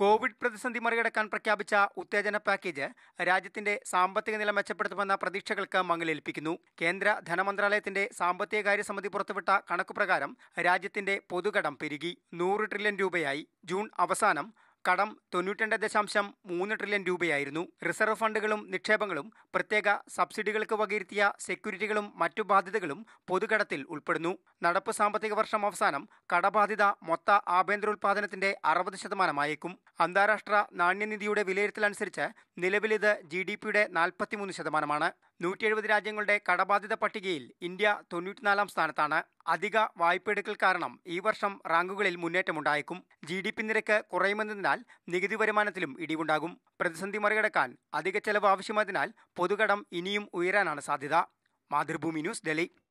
Covid പ്രതിസന്ധി മറികടക്കാൻ പ്രഖ്യാപിച്ച ഉത്തേജന പാക്കേജ് രാജ്യത്തിന്റെ സാമ്പത്തിക നില മെച്ചപ്പെടുത്തുമെന്ന പ്രതീക്ഷകൾക്ക് മങ്ങലേൽപ്പിക്കുന്നു കേന്ദ്ര ധനമന്ത്രാലയത്തിന്റെ സാമ്പത്തികകാര്യ സമിതി പുറത്തുവിട്ട കണക്കുപ്രകാരം രാജ്യത്തിന്റെ പൊതുകടം പെരുകി നൂറ് ട്രില്യൺ രൂപയായി ജൂൺ അവസാനം കടം തൊണ്ണൂറ്റിരണ്ട് ദശാംശം മൂന്ന് ട്രില്യൺ രൂപയായിരുന്നു റിസർവ് ഫണ്ടുകളും നിക്ഷേപങ്ങളും പ്രത്യേക സബ്സിഡികൾക്ക് വകയിരുത്തിയ സെക്യൂരിറ്റികളും മറ്റു ബാധ്യതകളും പൊതുകടത്തിൽ ഉൾപ്പെടുന്നു നടപ്പ് സാമ്പത്തിക വർഷം അവസാനം കടബാധ്യത മൊത്ത ഉൽപാദനത്തിന്റെ അറുപത് ശതമാനമായേക്കും അന്താരാഷ്ട്ര നാണ്യനിധിയുടെ വിലയിരുത്തലനുസരിച്ച് നിലവിലിത് ജി ഡി പിയുടെ നാൽപ്പത്തിമൂന്ന് ശതമാനമാണ് നൂറ്റി രാജ്യങ്ങളുടെ കടബാധ്യത പട്ടികയിൽ ഇന്ത്യ തൊണ്ണൂറ്റിനാലാം സ്ഥാനത്താണ് അധിക വായ്പയെടുക്കൽ കാരണം ഈ വർഷം റാങ്കുകളിൽ മുന്നേറ്റമുണ്ടായേക്കും ജി ഡി പി നിരക്ക് കുറയുമെന്നതിനാൽ നികുതി വരുമാനത്തിലും ഇടിവുണ്ടാകും പ്രതിസന്ധി മറികടക്കാൻ അധിക ചെലവ് ആവശ്യമായതിനാൽ പൊതുകടം ഇനിയും ഉയരാനാണ് സാധ്യത മാതൃഭൂമി ന്യൂസ് ഡൽഹി